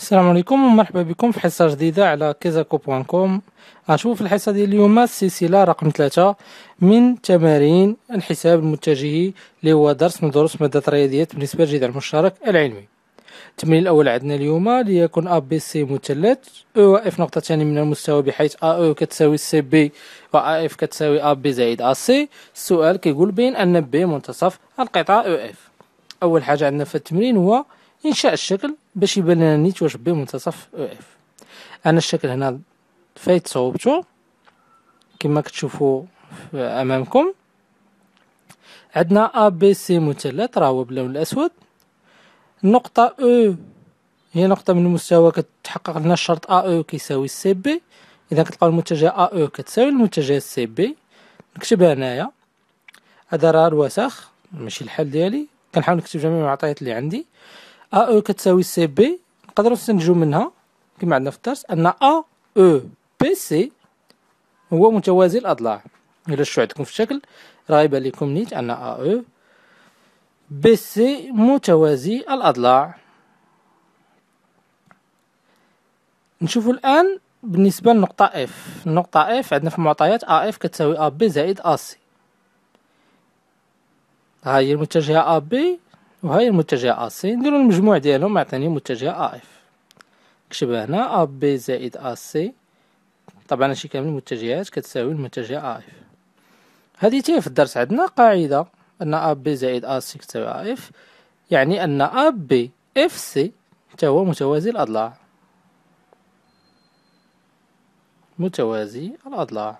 السلام عليكم ومرحبا بكم في حصه جديده على كيزاكو بوان كوم غنشوفو في الحصه ديال اليوم السلسله رقم ثلاثة من تمارين الحساب المتجهي اللي هو درس من دروس ماده الرياضيات بالنسبه للجدع المشترك العلمي التمرين الاول عندنا اليوم ليكون ا بي سي مثلث او e اف نقطتان من المستوى بحيث ا او e كتساوي سي بي و ا اف كتساوي ا بي زائد ا سي السؤال كيقول بين ان بي منتصف القطعه او e اف اول حاجه عندنا في التمرين هو انشاء الشكل باش يبان لنا نيت واش بي منتصف او اف انا الشكل هنا فايت صوبته كما كتشوفوا امامكم عندنا ا بي سي مثلث راه هو باللون الاسود النقطه او e، هي نقطه من المستوى كتحقق لنا الشرط ا او e كيساوي سي بي اذا كتلقاو المتجه ا او e كتساوي المتجه سي بي نكتبها هنايا هذا راه الوسخ ماشي الحل ديالي كنحاول نكتب جميع المعطيات اللي عندي ا او e كتساوي سي بي نقدروا نستنتجوا منها كما عندنا في الدرس ان ا او بي سي هو متوازي الاضلاع الى شو عندكم في الشكل راه يبان لكم نيت ان ا او بي سي متوازي الاضلاع نشوفوا الان بالنسبه للنقطه اف النقطه اف عندنا في المعطيات ا اف كتساوي ا بي زائد ا سي ها هي المتجهه ا بي وهاي المتجه ا سي نديرو المجموع ديالهم عطيني متجه ا اف كتب هنا ا بي زائد ا سي طبعا هادشي كامل المتجهات كتساوي المتجه ا اف هادي تي في الدرس عندنا قاعدة ان ا بي زائد ا سي كتساوي ا اف يعني ان ا بي اف سي حتى هو متوازي الاضلاع متوازي الاضلاع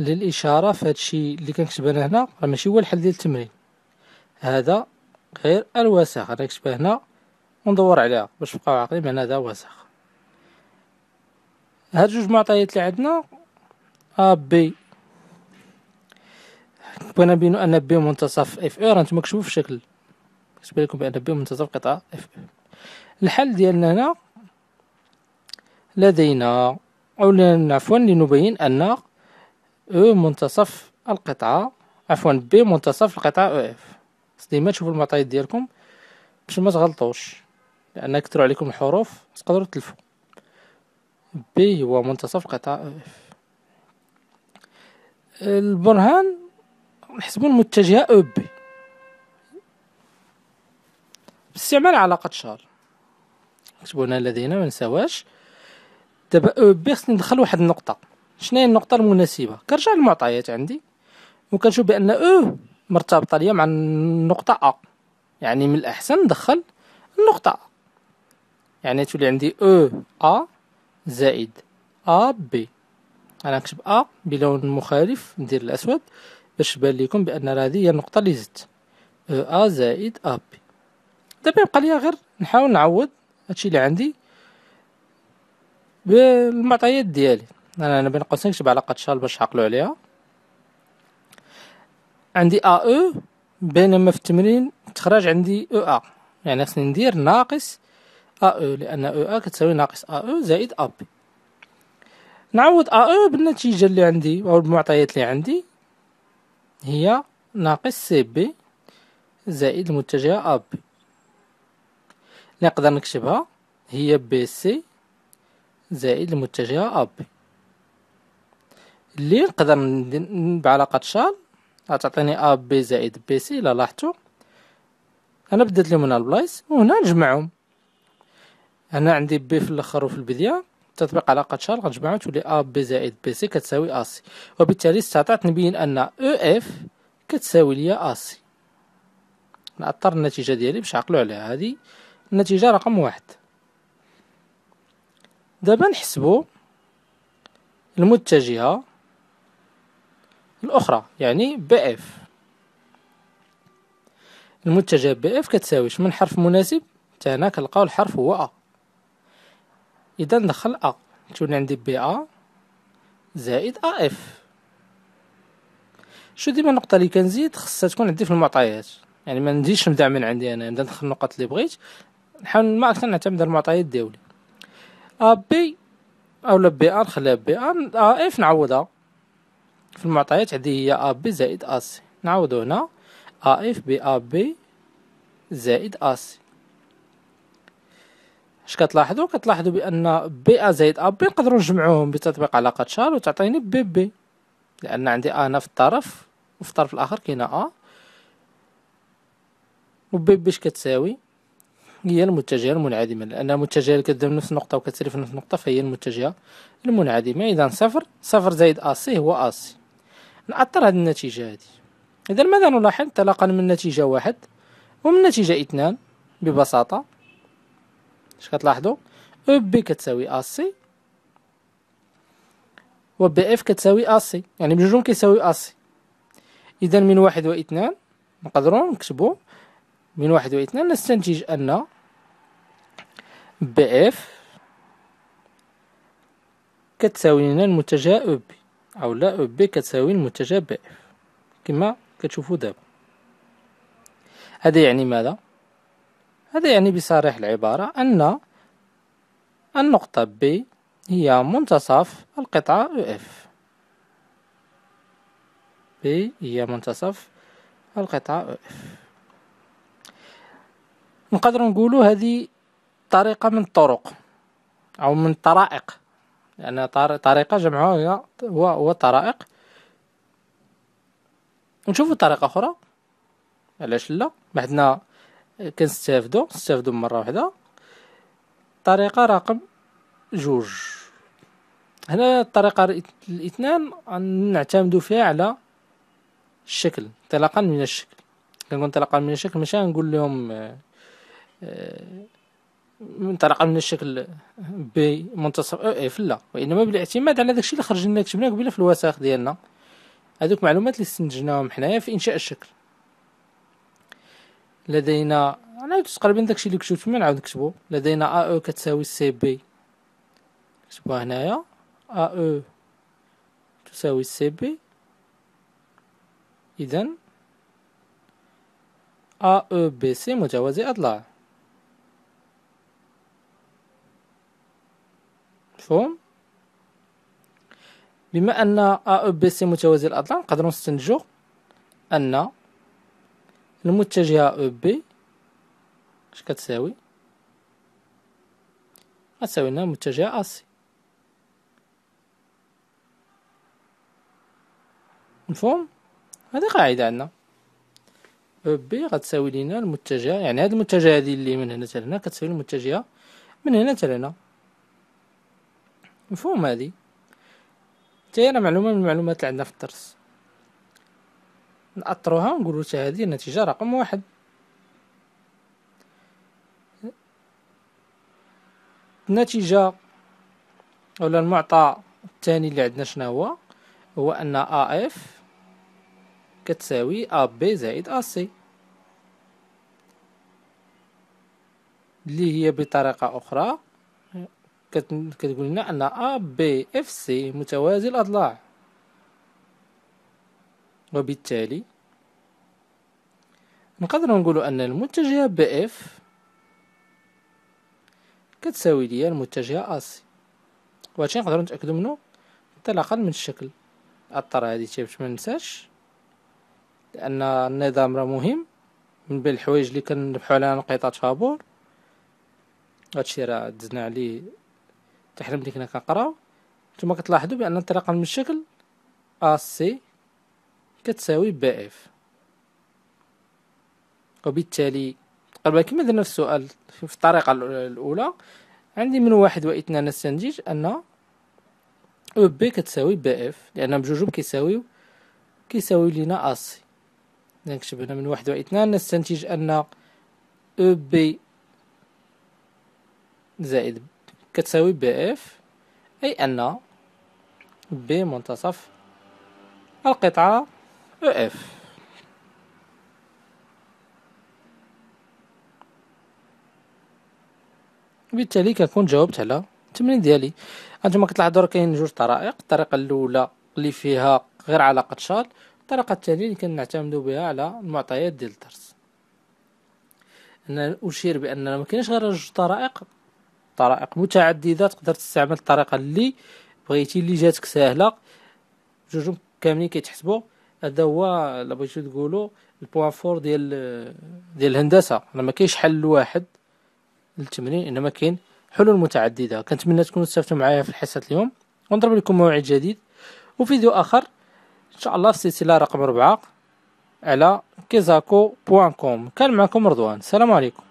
للإشارة في الشيء اللي كنكتب أنا هنا راه ماشي هو الحل ديال التمرين هذا غير الوسخ أنا كتبه هنا وندور عليها باش نبقاو عاقلين بأن هذا وسخ هاد جوج معطيات اللي عندنا أ بي بغينا نبينو أن بي منتصف إف أو e، راه نتوما كتشوفو في الشكل كتب لكم بأن بي منتصف قطعة إف أو e. الحل ديالنا هنا لدينا أو عفوا لنبين أن او منتصف القطعه عفوا بي منتصف القطعه او اف ديما تشوفوا المعطيات ديالكم باش ما تغلطوش لان كثروا عليكم الحروف تقدروا تلفوا بي هو منتصف القطعه او اف البرهان نحسبوا المتجهه او بي باستعمال علاقه شار نكتبوا هنا لدينا ما نساواش دابا او بي خصني ندخل واحد النقطه شنو هي النقطه المناسبه كنرجع للمعطيات عندي وكنشوف بان او مرتبطه ليا مع النقطه ا يعني من الاحسن ندخل النقطه ا يعني تولي عندي او ا زائد ا بي انا نكتب ا بلون مخالف ندير الاسود باش تبان لكم بان راه هذه هي النقطه اللي زدت او ا زائد ا بي دابا يبقى ليا غير نحاول نعوض هادشي اللي عندي بالمعطيات ديالي انا بين قوسين كتب علاقه شال باش عقلوا عليها عندي ا او بينما في التمرين تخرج عندي او ا يعني خصني ندير ناقص ا او لان او ا كتساوي ناقص ا او زائد ا بي نعوض ا او بالنتيجه اللي عندي او المعطيات اللي عندي هي ناقص سي بي زائد المتجهه ا بي نقدر نكتبها هي بي سي زائد المتجهه ا بي اللي نقدر بعلاقه شال غتعطيني ا بي زائد بي سي الا لاحظتو انا بدات ليهم هنا البلايص وهنا نجمعهم هنا عندي بي في الاخر وفي البدايه تطبيق علاقه شال غنجمعهم تولي ا بي زائد بي سي كتساوي ا سي وبالتالي استطعت نبين ان او e اف كتساوي ليا ا سي نأطر النتيجه ديالي باش نعقلو عليها هادي النتيجه رقم واحد دابا نحسبو المتجهه الأخرى يعني بي اف المتجهة بي اف كتساوي من حرف مناسب هنا كنلقاو الحرف هو أ إذا ندخل أ تولي عندي بي أ زائد أ اف شو ديما النقطة اللي كنزيد خصها تكون عندي في المعطيات يعني ما نزيدش نبدا من عندي أنا نبدا ندخل النقط اللي بغيت نحاول ما أكثر نعتمد على المعطيات ديالي أ بي أو بي أ نخليها بي أ اف نعوضها في المعطيات هذه هي ا بي زائد ا سي نعوضو هنا ا اف بي ا بي زائد ا سي اش كتلاحظوا كتلاحظوا بان بي ا زائد ا بي نقدروا نجمعوهم بتطبيق علاقه شار وتعطيني بي بي لان عندي ا هنا في الطرف وفي الطرف الاخر كاينه ا وبي بي اش كتساوي هي المتجهه المنعدمه لان المتجهه اللي كتذهب نفس النقطه كتسري في نفس النقطه فهي المتجهه المنعدمه اذا صفر صفر زائد ا سي هو ا سي نأثر هذه النتيجة هذه إذا ماذا نلاحظ انطلاقا من نتيجة واحد ومن نتيجة اثنان ببساطة اش كتلاحظوا او بي كتساوي ا سي و بي اف كتساوي ا سي يعني بجوجهم كيساوي ا سي إذا من واحد واثنان نقدروا نكتبوا من واحد واثنان نستنتج أن بي اف كتساوي لنا المتجه او بي أو لا أو بي كتساوي إف كما كتشوفوا دابا هذا يعني ماذا هذا يعني بصريح العبارة أن النقطة ب هي منتصف القطعة أو إف بي هي منتصف القطعة أو إف نقدر نقولوا هذه طريقة من الطرق أو من الطرائق لأن طريقه طريقة جمعوها هو هو الطرائق ونشوفوا طريقة أخرى علاش لا بعدنا كنستافدو نستافدو مرة واحدة طريقة رقم جوج هنا الطريقة الاثنان نعتمدوا فيها على الشكل انطلاقا من الشكل كنقول انطلاقا من الشكل ماشي نقول لهم آه، آه، انطلاقا من الشكل بي منتصف اف إيه، لا وانما بالاعتماد على داكشي اللي خرج لنا كتبنا قبيله في الوثائق ديالنا هذوك معلومات اللي استنتجناهم حنايا في انشاء الشكل لدينا انا تقريبا داكشي اللي كتبت فيما نعاود نكتبو لدينا ا او كتساوي سي بي نكتبوها هنايا ا او تساوي سي بي اذا ا او بي سي متوازي اضلاع مفهوم بما ان ا او e بي سي متوازي الاضلاع نقدروا نستنتجوا ان المتجهه او بي e اش كتساوي غتساوي لنا المتجهه ا سي مفهوم هذه قاعده عندنا او بي e غتساوي لنا المتجهه يعني هاد المتجهه هذه اللي من هنا حتى لهنا كتساوي المتجهه من هنا حتى لهنا مفهوم هذه تاينا معلومة من المعلومات اللي عندنا في الدرس نأطروها ونقولو تا هذه النتيجة رقم واحد النتيجة ولا المعطى الثاني اللي عندنا شنو هو هو ان ا اف كتساوي ا بي زائد ا سي اللي هي بطريقة أخرى كتقول لنا ان ا بي اف سي متوازي الاضلاع وبالتالي نقدر نقول ان المتجهه بي اف كتساوي ليا المتجهه سي وهادشي نقدروا نتاكدوا منه انطلاقا من الشكل هادي تي باش ما ننساش لان النظام راه مهم من بين الحوايج اللي كنربحو عليها نقيطات فابور هادشي راه دزنا عليه تحرم ديك هنا كنقراو نتوما كتلاحظوا بان انطلاقا من الشكل ا سي كتساوي ب اف وبالتالي تقريبا كما درنا في السؤال في الطريقه الاولى عندي من واحد واثنان نستنتج ان او بي كتساوي ب اف لان بجوجهم كيساويو كيساويو لينا ا سي اذا كتبنا من واحد واثنان نستنتج ان او بي زائد كتساوي بي اف أي أن بي منتصف القطعة او اف بالتالي كنكون جاوبت على التمرين ديالي انتما كتلاحظوا راه كاين جوج طرائق الطريقه الاولى اللي فيها غير علاقه شال الطريقه الثانيه اللي كنعتمدوا بها على المعطيات ديال الدرس انا اشير بان ما كاينش غير جوج طرائق طرائق متعدده تقدر تستعمل الطريقه اللي بغيتي اللي جاتك سهله جوج كاملين كيتحسبوا هذا هو لا بغيتو تقولوا البوان فور ديال ديال الهندسه راه ما كاينش حل واحد للتمرين انما كاين حلول متعدده كنتمنى تكونوا استفدتوا معايا في الحصه اليوم ونضرب لكم موعد جديد وفيديو اخر ان شاء الله في السلسله رقم 4 على كيزاكو بوان كوم كان معكم رضوان السلام عليكم